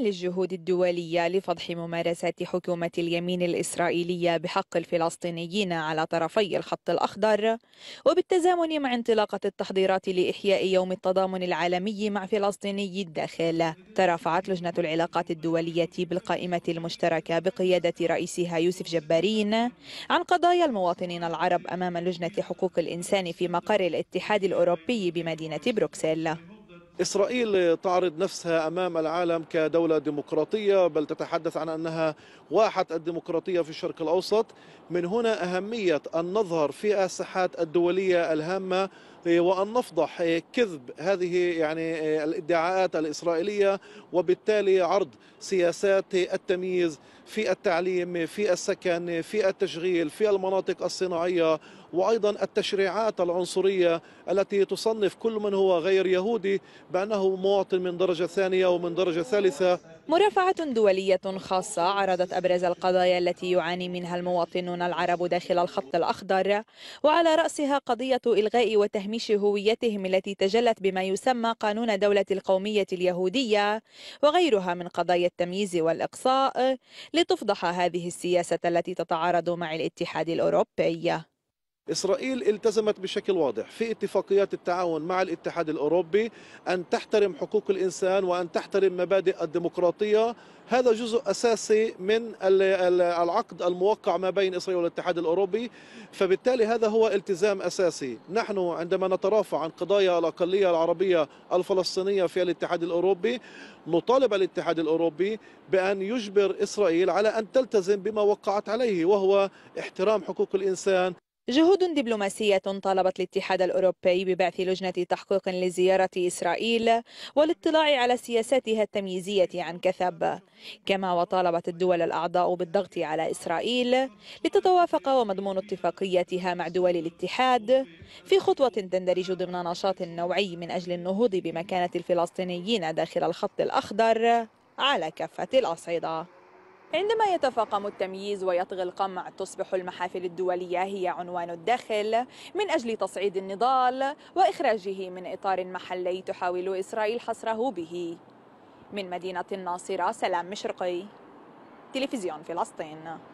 للجهود الدولية لفضح ممارسات حكومة اليمين الإسرائيلية بحق الفلسطينيين على طرفي الخط الأخضر وبالتزامن مع انطلاقة التحضيرات لإحياء يوم التضامن العالمي مع فلسطيني الداخل ترافعت لجنة العلاقات الدولية بالقائمة المشتركة بقيادة رئيسها يوسف جبارين عن قضايا المواطنين العرب أمام لجنة حقوق الإنسان في مقر الاتحاد الأوروبي بمدينة بروكسل إسرائيل تعرض نفسها أمام العالم كدولة ديمقراطية بل تتحدث عن أنها واحة الديمقراطية في الشرق الأوسط من هنا أهمية أن نظهر في الساحات الدولية الهامة وأن نفضح كذب هذه يعني الادعاءات الإسرائيلية وبالتالي عرض سياسات التمييز في التعليم في السكن في التشغيل في المناطق الصناعية وايضا التشريعات العنصريه التي تصنف كل من هو غير يهودي بانه مواطن من درجه ثانيه ومن درجه ثالثه. مرافعه دوليه خاصه عرضت ابرز القضايا التي يعاني منها المواطنون العرب داخل الخط الاخضر وعلى راسها قضيه الغاء وتهميش هويتهم التي تجلت بما يسمى قانون دوله القوميه اليهوديه وغيرها من قضايا التمييز والاقصاء لتفضح هذه السياسه التي تتعارض مع الاتحاد الاوروبي. إسرائيل التزمت بشكل واضح في اتفاقيات التعاون مع الاتحاد الأوروبي أن تحترم حقوق الإنسان وأن تحترم مبادئ الديمقراطية هذا جزء أساسي من العقد الموقع ما بين إسرائيل والاتحاد الأوروبي فبالتالي هذا هو التزام أساسي نحن عندما نترافع عن قضايا الأقلية العربية الفلسطينية في الاتحاد الأوروبي نطالب الاتحاد الأوروبي بأن يجبر إسرائيل على أن تلتزم بما وقعت عليه وهو احترام حقوق الإنسان جهود دبلوماسية طالبت الاتحاد الأوروبي ببعث لجنة تحقيق لزيارة إسرائيل والاطلاع على سياساتها التمييزية عن كثب كما وطالبت الدول الأعضاء بالضغط على إسرائيل لتتوافق ومضمون اتفاقيتها مع دول الاتحاد في خطوة تندرج ضمن نشاط نوعي من أجل النهوض بمكانة الفلسطينيين داخل الخط الأخضر على كافة الأصعدة عندما يتفاقم التمييز ويطغي القمع تصبح المحافل الدولية هي عنوان الداخل من أجل تصعيد النضال وإخراجه من إطار محلي تحاول إسرائيل حصره به من مدينة الناصرة سلام مشرقي تلفزيون فلسطين